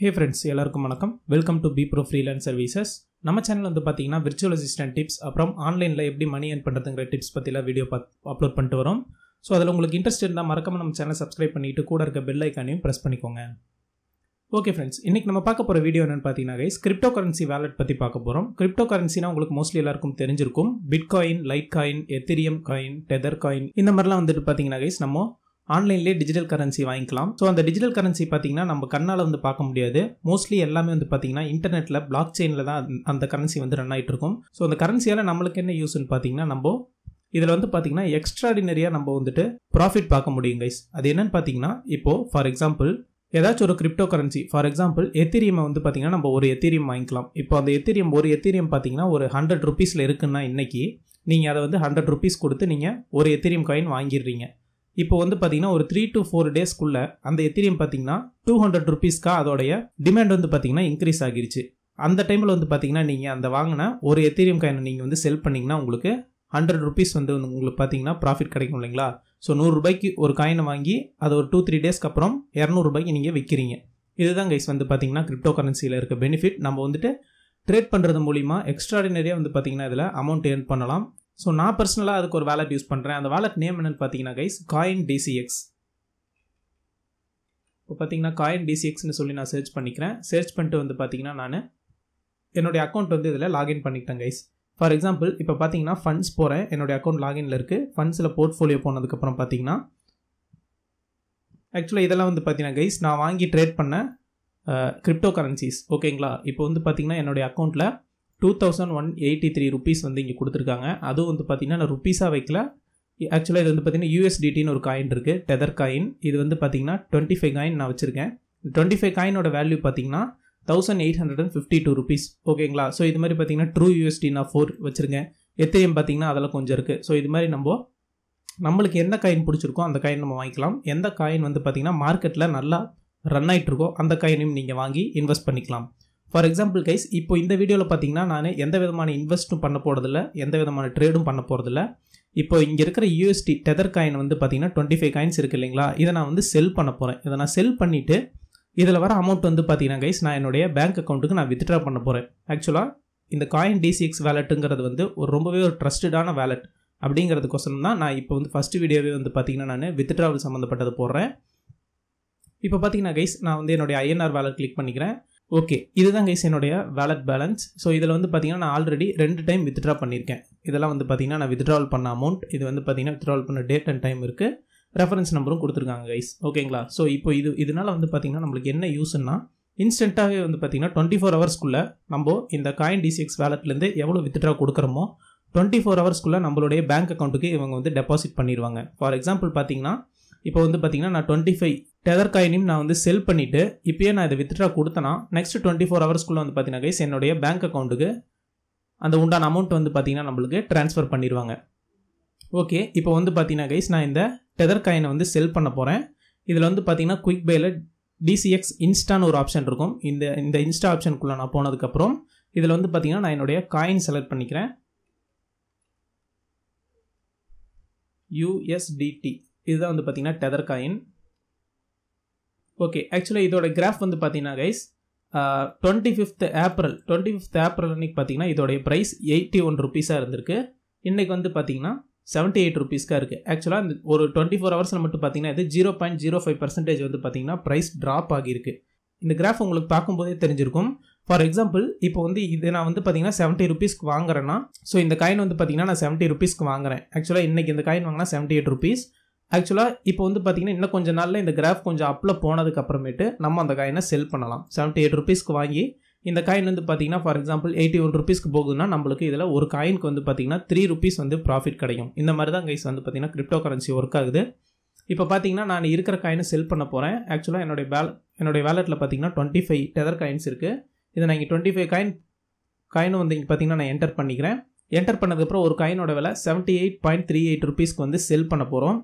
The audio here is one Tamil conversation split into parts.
ஹே ஃப்ரெண்ட்ஸ் எல்லாருக்கும் வணக்கம் welcome to B pro freelance services நம்ம சேனல் வந்து பார்த்தீங்கன்னா விர்ச்சுவல் அசிஸ்டன்ட் டிப்ஸ் அப்புறம் ஆன்லைனில் எப்படி மணி ஏர்ன் பண்ணுறதுங்கிற டிப்ஸ் பற்றிலாம் வீடியோ பார்த்து அப்லோட் பண்ணிட்டு வரோம் ஸோ அதில் உங்களுக்கு இன்ட்ரெஸ்ட் இருந்தால் மறக்காமல் நம்ம சேனல் சப்ஸ்கிரைப் பண்ணிட்டு கூட இருக்க பெல் ஐக்கானையும் ப்ரெஸ் பண்ணிக்கோங்க ஓகே ஃப்ரெண்ட்ஸ் இன்றைக்கி நம்ம பார்க்க போகிற வீடியோ என்னென்னு பார்த்தீங்கன்னா கைஸ் கிரிப்டோ கரன்சி வேலட் பற்றி பார்க்க போகிறோம் கிரிப்டோ கரன்சினா உங்களுக்கு மோஸ்ட்லி எல்லாருக்கும் தெரிஞ்சிருக்கும் bitcoin litecoin ethereum coin tether coin இந்த மாதிரிலாம் வந்துட்டு பார்த்தீங்கன்னா கைஸ் நம்ம ஆன்லைன்லேயே டிஜிட்டல் கரன்சி வாங்கிக்கலாம் ஸோ அந்த டிஜிட்டல் கரன்சி பார்த்தீங்கன்னா நம்ம கண்ணால் வந்து பார்க்க முடியாது மோஸ்ட்லி எல்லாமே வந்து பார்த்தீங்கன்னா இன்டர்நெட்டில் பிளாக் செயினில் தான் அந்த கரன்சி வந்து ரன் ஆகிட்டு இருக்கும் ஸோ அந்த கரன்சியால் நம்மளுக்கு என்ன யூஸ்ன்னு பார்த்தீங்கன்னா நம்ம இதில் வந்து பார்த்தீங்கன்னா எக்ஸ்ட்ராடினரியாக நம்ம வந்துட்டு ப்ராஃபிட் பார்க்க முடியும் கைஸ் அது என்னன்னு பார்த்தீங்கன்னா இப்போது ஃபார் எக்ஸாம்பிள் ஏதாச்சும் ஒரு கிரிப்டோ கரன்சி ஃபார் எக்ஸாம்பிள் எத்திரியமை வந்து பார்த்தீங்கன்னா நம்ம ஒரு எத்திரியம் வாங்கிக்கலாம் இப்போ அந்த எத்திரியம் ஒரு எத்திரியம் பார்த்தீங்கன்னா ஒரு ஹண்ட்ரட் ருபீஸில் இருக்குன்னா இன்றைக்கி நீங்கள் அதை வந்து ஹண்ட்ரட் ருபீஸ் கொடுத்து நீங்கள் ஒரு எத்திரியம் காயின் வாங்கிடுறீங்க இப்போ வந்து பார்த்தீங்கன்னா ஒரு த்ரீ டு ஃபோர் டேஸ்க்குள்ளே அந்த எத்திரியம் பார்த்தீங்கன்னா டூ ஹண்ட்ரட் ருபீஸ்க்காக அதோடைய டிமாண்ட் வந்து பார்த்தீங்கன்னா இன்க்ரீஸ் ஆகிருச்சு அந்த டைமில் வந்து பார்த்தீங்கன்னா நீங்கள் அந்த வாங்கின ஒரு எத்திரியம் காயினை நீங்கள் வந்து செல் பண்ணிங்கன்னா உங்களுக்கு ஹண்ட்ரட் ருபீஸ் வந்து உங்களுக்கு பார்த்தீங்கன்னா ப்ராஃபிட் கிடைக்கும் இல்லைங்களா ஸோ நூறுரூபாய்க்கு ஒரு காயினை வாங்கி அதை ஒரு டூ த்ரீ டேஸ்க்கு அப்புறம் இரநூறுபாய்க்கு நீங்கள் விற்கிறீங்க இதுதான் கைஸ் வந்து பார்த்தீங்கன்னா கிரிப்டோ கரன்சியில் இருக்க பெனிஃபிட் நம்ம வந்துட்டு ட்ரேட் பண்ணுறது மூலிமா எக்ஸ்ட்ராடினரியாக வந்து பார்த்திங்கன்னா இதில் அமௌண்ட் ஏர்ன் பண்ணலாம் ஸோ நான் பர்சனலாக அதுக்கு ஒரு வேலட் யூஸ் பண்ணுறேன் அந்த வேலட் நேம் என்னென்னு பார்த்தீங்கன்னா கைஸ் காயின் டிசிஎக்ஸ் இப்போ பார்த்தீங்கன்னா காயின் டிசிஎக்ஸ்னு சொல்லி நான் சர்ச் பண்ணிக்கிறேன் சர்ச் பண்ணிட்டு வந்து பார்த்தீங்கன்னா நான் என்னுடைய அக்கௌண்ட் வந்து இதில் லாகின் பண்ணிக்கிட்டேன் கைஸ் ஃபார் எக்ஸாம்பிள் இப்போ பார்த்தீங்கன்னா ஃபண்ட்ஸ் போகிறேன் என்னுடைய அக்கௌண்ட் லாகின்ல இருக்குது ஃபண்ட்ஸில் போர்ட்ஃபோலியோ போனதுக்கப்புறம் பார்த்தீங்கன்னா ஆக்சுவலாக இதெல்லாம் வந்து பார்த்தீங்கன்னா கைஸ் நான் வாங்கி ட்ரேட் பண்ண கிரிப்டோ கரன்சிஸ் ஓகேங்களா இப்போ வந்து பார்த்தீங்கன்னா என்னுடைய அக்கௌண்ட்டில் two thousand one eighty three rupees வந்து இங்கே கொடுத்துருக்காங்க அதுவும் வந்து பார்த்தீங்கன்னா நான் ருப்பீஸாக வைக்கல ஆக்சுவலாக இது வந்து பார்த்திங்கன்னா யூஎஸ்டிடின்னு ஒரு காயின் இருக்குது டெதர் காயின் இது வந்து பார்த்திங்கன்னா டுவெண்ட்டி ஃபைவ் காயின் நான் வச்சுருக்கேன் டுவெண்ட்டி ஃபைவ் காயினோட வேல்யூ பார்த்திங்கன்னா thousand eight hundred and fifty two rupees ஓகேங்களா ஸோ இது மாதிரி பார்த்திங்கன்னா ட்ரூ யூஎஸ்டி நான் ஃபோர் வச்சுருக்கேன் எத்தையும் பார்த்திங்கன்னா அதெல்லாம் கொஞ்சம் இருக்குது ஸோ இது மாதிரி நம்ம நம்மளுக்கு எந்த காயின் பிடிச்சிருக்கோ அந்த காயின் நம்ம வாங்கிக்கலாம் எந்த காயின் வந்து பார்த்திங்கன்னா மார்க்கெட்டில் நல்லா ரன் ஆகிட்டு இருக்கோ அந்த காயினையும் நீங்கள் வாங்கி இன்வெஸ்ட் பண்ணிக்கலாம் ஃபார் எக்ஸாம்பிள் கைஸ் இப்போ இந்த வீடியோவில் பார்த்தீங்கன்னா நான் எந்த விதமான இன்வெஸ்ட்டும் பண்ண போகிறதில்ல எந்த விதமான ட்ரேடும் பண்ண போகிறதில்ல இப்போ இங்கே இருக்கிற யூஎஸ்டி டெதர் காயின் வந்து பார்த்தீங்கன்னா டுவெண்ட்டி ஃபைவ் காயின்ஸ் இருக்குது இல்லைங்களா இதை நான் வந்து செல் பண்ண போகிறேன் இதை நான் செல் பண்ணிவிட்டு இதில் வர அமௌண்ட் வந்து பார்த்தீங்கன்னா கைஸ் நான் என்னுடைய பேங்க் அக்கௌண்ட்டுக்கு நான் வித்ட்ரா பண்ண போகிறேன் ஆக்சுவலாக இந்த காயின் டிசிஎக்ஸ் வேலெட்டுங்கிறது வந்து ஒரு ரொம்பவே ஒரு ட்ரஸ்டடான வேலெட் கொஸ்டன் தான் நான் இப்போ வந்து ஃபஸ்ட்டு வீடியோவே வந்து பார்த்தீங்கன்னா நான் வித்ட்ராவல் சம்மந்தப்பட்டது போடுறேன் இப்போ பார்த்தீங்கன்னா கைஸ் நான் வந்து என்னுடைய ஐஎன்ஆர் வேலெட் கிளிக் பண்ணிக்கிறேன் ஓகே இதுதான் கைஸ் என்னுடைய வேலட் பேலன்ஸ் ஸோ இதில் வந்து பார்த்தீங்கன்னா நான் ஆல்ரெடி ரெண்டு டைம் வித்ட்ரா பண்ணியிருக்கேன் இதெல்லாம் வந்து பார்த்தீங்கன்னா நான் வித்ட்ரா பண்ண அமௌண்ட் இது வந்து பார்த்தீங்கன்னா வித்ட்ராவல் பண்ண டேட் அண்ட் டைம் இருக்குது ரெஃபரன்ஸ் நம்பரும் கொடுத்துருக்காங்க கைஸ் ஓகேங்களா ஸோ இப்போ இது இதனால் வந்து பார்த்தீங்கன்னா நம்மளுக்கு என்ன யூஸ்ன்னா இன்ஸ்டண்ட்டாகவே வந்து பார்த்தீங்கன்னா டுவெண்ட்டி ஃபோர் ஹவர்ஸ்க்குள்ளே நம்ம இந்த காயின் டிசிஎக்ஸ் வேலட்லேருந்து எவ்வளோ வித்ட்ரா கொடுக்குறோமோ டுவெண்ட்டி ஃபோர் ஹவர்ஸ்க்குள்ளே நம்மளுடைய பேங்க் அக்கௌண்ட்டுக்கு இவங்க வந்து டெபாசிட் பண்ணிடுவாங்க ஃபார் எக்ஸாம்பிள் பார்த்தீங்கன்னா இப்போ வந்து பார்த்தீங்கன்னா நான் டுவெண்ட்டி ஃபைவ் டெதர் காயினையும் நான் வந்து செல் பண்ணிவிட்டு இப்போயே நான் இதை வித்ட்ரா கொடுத்தேன்னா நெக்ஸ்ட் டுவெண்ட்டி ஃபோர் ஹவர்ஸ்க்குள்ளே வந்து பார்த்தீங்கன்னா கைஸ் என்னுடைய பேங்க் அக்கௌண்ட்டுக்கு அந்த உண்டான அமௌண்ட் வந்து பார்த்தீங்கன்னா நம்மளுக்கு ட்ரான்ஸ்ஃபர் பண்ணிடுவாங்க ஓகே இப்போ வந்து பார்த்தீங்கன்னா கைஸ் நான் இந்த டெதர் காயினை வந்து செல் பண்ண போகிறேன் இதில் வந்து பார்த்தீங்கன்னா குயிக் பேயில் டிசிஎக்ஸ் இன்ஸ்டான்னு ஒரு ஆப்ஷன் இருக்கும் இந்த இந்த இன்ஸ்டா ஆப்ஷனுக்குள்ளே நான் போனதுக்கப்புறம் இதில் வந்து பார்த்தீங்கன்னா நான் என்னுடைய காயின் செலக்ட் பண்ணிக்கிறேன் யூஎஸ்டிடி இதுதான் வந்து பார்த்தீங்கன்னா டெதர் காயின் ஓகே ஆக்சுவலாக இதோட கிராஃப் வந்து பார்த்தீங்கன்னா guys twenty fifth April twenty fifth April அன்றைக்கி பார்த்தீங்கன்னா இதோடைய ப்ரைஸ் எயிட்டி ஒன் ருபீஸாக இருந்திருக்கு இன்றைக்கி வந்து பார்த்தீங்கன்னா செவன்ட்டி எயிட் ருபீஸ்க்காக இருக்குது ஆக்சுவலாக இந்த ஒரு டுவெண்ட்டி ஃபோர் ஹவர்ஸில் மட்டும் பார்த்தீங்கன்னா இது zero point zero five percentage வந்து பார்த்தீங்கன்னா ப்ரைஸ் ட்ராப் ஆகியிருக்கு இந்த கிராஃப் உங்களுக்கு பார்க்கும்போதே தெரிஞ்சிருக்கும் ஃபார் எக்ஸாம்பிள் இப்போ வந்து இது நான் வந்து பார்த்தீங்கன்னா செவன்ட்டி ருபீஸ்க்கு வாங்குறேன்னா ஸோ இந்த காயின் வந்து பார்த்தீங்கன்னா நான் செவன்ட்டி ருபீஸ்க்கு வாங்குறேன் ஆக்சுவலாக இன்றைக்கி இந்த காயின் வாங்கினா செவன்ட்டி எயிட் ருபீஸ் ஆக்சுவலாக இப்போ வந்து பார்த்தீங்கன்னா இன்னும் கொஞ்சம் நாளில் இந்த கிராஃப் கொஞ்சம் அப்பில் போனதுக்கு அப்புறமேட்டு நம்ம அந்த காயினை செல் பண்ணலாம் செவன்ட்டி எயிட் ருபீஸ்க்கு வாங்கி இந்த காயின் வந்து பார்த்தீங்கன்னா ஃபார் எக்ஸாம்பிள் எயிட்டி ஒன் ருபீஸ்க்கு போகுதுன்னா நம்மளுக்கு இதில் ஒரு காயினுக்கு வந்து பார்த்தீங்கன்னா த்ரீ ருபீஸ் வந்து ப்ராஃபிட் கிடைக்கும் இந்த மாதிரி தான் கைஸ் வந்து பார்த்தீங்கன்னா கிரிப்டோ கரன்சி ஒர்க் ஆகுது இப்போ பார்த்தீங்கன்னா நான் இருக்கிற காயினை செல் பண்ண போகிறேன் ஆக்சுவலாக என்னுடைய வேல் என்னுடைய வேலெட்டில் பார்த்தீங்கன்னா டுவெண்ட்டி ஃபைவ் டெதர் காயின்ஸ் இருக்குது இதை நான் இங்கே டுவெண்ட்டி ஃபைவ் காயின் காயினும் வந்து இங்கே பார்த்தீங்கன்னா நான் என்டர் பண்ணிக்கிறேன் என்டர் பண்ணதுக்கப்புறம் ஒரு காயினோட விலை seventy eight point three eight ருபீஸ்க்கு வந்து செல் பண்ண போகிறோம்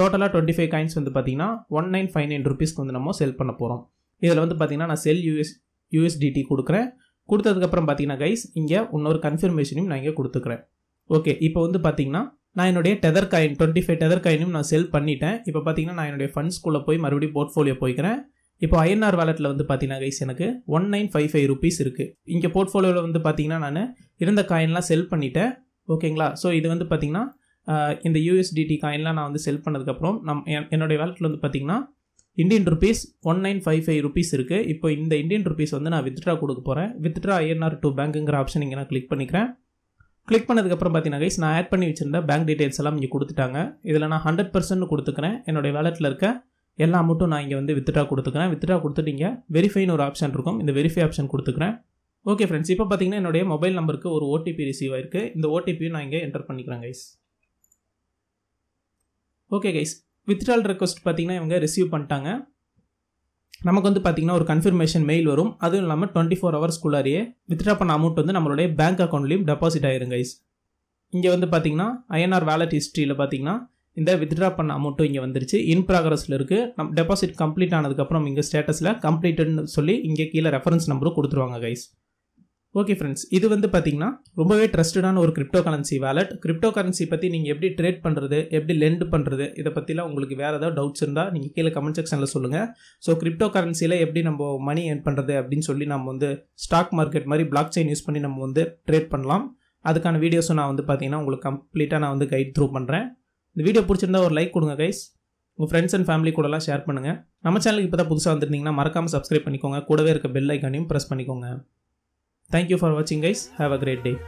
டோட்டலாக டுவெண்ட்டி ஃபைவ் காயின்ஸ் வந்து பார்த்திங்கன்னா ஒன் நைன் ஃபைவ் நைன் ருபீஸ்க்கு வந்து நம்ம செல் பண்ண போகிறோம் இதில் வந்து பார்த்திங்கன்னா நான் செல் யூஎஸ் யூஎஸ்டிடி கொடுக்குறேன் கொடுத்ததுக்கப்புறம் பார்த்தீங்கன்னா கைஸ் இங்கே இன்னொரு கன்ஃபர்மேஷனையும் நான் இங்கே கொடுத்துக்கிறேன் ஓகே இப்போ வந்து பார்த்தீங்கன்னா நான் என்னுடைய tether coin twenty five tether காயினும் நான் செல் பண்ணிட்டேன் இப்போ பார்த்தீங்கன்னா நான் என்னுடைய ஃபண்ட்ஸ்குள்ளே போய் மறுபடியும் போர்ட்ஃபோலியோ போய்க்கிறேன் இப்போ ஐஎன்ஆர் வேலெட்டில் வந்து பார்த்தீங்கன்னா கைஸ் எனக்கு one nine five five rupees இருக்குது இங்கே போர்ட்ஃபோலியோவில் வந்து பார்த்தீங்கன்னா நான் இருந்த காயின்லாம் செல் பண்ணிட்டேன் ஓகேங்களா ஸோ இது வந்து பார்த்தீங்கன்னா இந்த யூஎஸ்டிடி காயின்லாம் நான் வந்து செல் பண்ணதுக்கப்புறம் நம் என்னுடைய வேலெட்டில் வந்து பார்த்திங்கன்னா Indian rupees one nine five five rupees இருக்குது இப்போ இந்த இந்தியன் ருபீஸ் வந்து நான் வித்ட்ரா கொடுக்க போகிறேன் வித்ட்ரா ஐஎன்ஆர் டூ பேங்க்குங்கிற ஆப்ஷன் இங்கே நான் கிளிக் பண்ணிக்கிறேன் கிளிக் பண்ணதுக்கப்புறம் பார்த்தீங்கன்னா கைஸ் நான் ஆட் பண்ணி வச்சிருந்த பேங்க் டீடைல்ஸ் எல்லாம் இங்கே கொடுத்துட்டாங்க இதில் நான் ஹண்ட்ரட் பர்சன்ட் கொடுத்துக்கிறேன் என்னுடைய வேலெட்டில் இருக்க எல்லா அமௌண்ட்டும் நான் இங்கே வந்து வித்ட்ரா கொடுத்துக்கிறேன் வித்ட்ரா கொடுத்துட்டீங்க வெரிஃபைன்னு ஒரு ஆப்ஷன் இருக்கும் இந்த வெரிஃபை ஆப்ஷன் கொடுத்துக்கிறேன் ஓகே ஃப்ரெண்ட்ஸ் இப்போ பார்த்தீங்கன்னா என்னுடைய மொபைல் நம்பருக்கு ஒரு ஓடிபி ரிசீவ் ஆயிருக்கு இந்த ஓடிபியும் நான் இங்கே என்டர் பண்ணிக்கிறேன் guys okay guys withdrawal request பார்த்தீங்கன்னா இவங்க ரிசீவ் பண்ணிட்டாங்க நமக்கு வந்து பார்த்தீங்கன்னா ஒரு கன்ஃபர்மேஷன் மெயில் வரும் அதுவும் இல்லாமல் டுவெண்ட்டி ஃபோர் ஹவர்ஸ்க்குள்ளாரியே வித்ட்ரா பண்ண அமௌண்ட் வந்து நம்மளுடைய பேங்க் அக்கௌண்ட்லேயும் டெபாசிட் ஆயிரும் கைஸ் இங்கே வந்து பார்த்தீங்கன்னா ஐஎன்ஆர் வேலட் ஹிஸ்ட்ரியில் பார்த்தீங்கன்னா இந்த வித்ட்ரா பண்ண அமௌண்ட்டும் இங்கே வந்துருச்சு இன் ப்ராக்ரஸில் இருக்குது நம் டெபாசிட் கம்ப்ளீட் ஆனதுக்கப்புறம் இங்கே ஸ்டேட்டஸில் கம்ப்ளீட்டுன்னு சொல்லி இங்கே கீழே ரெஃபரன்ஸ் நம்பரும் கொடுத்துருவாங்க கைஸ் ஓகே ஃப்ரெண்ட்ஸ் இது வந்து பார்த்தீங்கன்னா ரொம்பவே ட்ரஸ்டடான ஒரு cryptocurrency wallet cryptocurrency பற்றி நீங்கள் எப்படி ட்ரேட் பண்ணுறது எப்படி லெண்ட் பண்ணுறது இதை பற்றிலாம் உங்களுக்கு வேறு ஏதாவது டவுட்ஸ் இருந்தால் நீங்கள் கீழே கமெண்ட் செக்ஷனில் சொல்லுங்கள் ஸோ கிரிப்டோ கரன்சியில் எப்படி நம்ம மணி ஏர்ன் பண்ணுறது அப்படின்னு சொல்லி நம்ம வந்து ஸ்டாக் மார்க்கெட் மாதிரி பிளாக் செயின் யூஸ் பண்ணி நம்ம வந்து ட்ரேட் பண்ணலாம் அதுக்கான வீடியோஸும் நான் வந்து பார்த்தீங்கன்னா உங்களுக்கு கம்ப்ளீட்டாக நான் வந்து கைட் த்ரூ பண்ணுறேன் இந்த வீடியோ பிடிச்சிருந்தா ஒரு லைக் கொடுங்க கைஸ் உங்கள் ஃப்ரெண்ட்ஸ் அண்ட் ஃபேமிலி கூடலாம் ஷேர் பண்ணுங்கள் நம்ம சேனலுக்கு இப்போ தான் புதுசாக வந்துருந்தீங்கன்னா மறக்காமல் சப்ஸ்கிரைப் பண்ணிக்கோங்க கூடவே இருக்க பெல் ஐக்கானையும் ப்ரெஸ் பண்ணிக்கோங்க Thank you for watching guys. Have a great day.